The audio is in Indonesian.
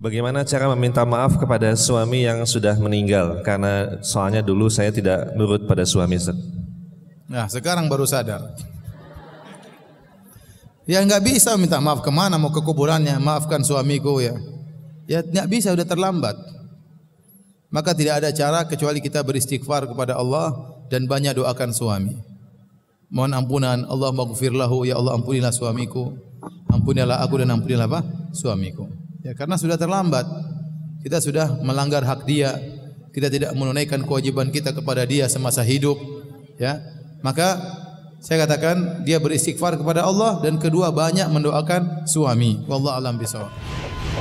Bagaimana cara meminta maaf kepada suami yang sudah meninggal? Karena soalnya dulu saya tidak nurut pada suami. Nah, sekarang baru sadar. Ya nggak bisa minta maaf kemana mau ke kuburannya maafkan suamiku ya. Ya nggak bisa sudah terlambat. Maka tidak ada cara kecuali kita beristighfar kepada Allah dan banyak doakan suami. Mohon ampunan Allah maghfirlahu ya Allah ampunilah suamiku. Ampunilah aku dan ampunilah apa? Suamiku. Ya, karena sudah terlambat. Kita sudah melanggar hak dia. Kita tidak menunaikan kewajiban kita kepada dia semasa hidup, ya. Maka saya katakan dia beristighfar kepada Allah dan kedua banyak mendoakan suami. Wallahu alam bisawab.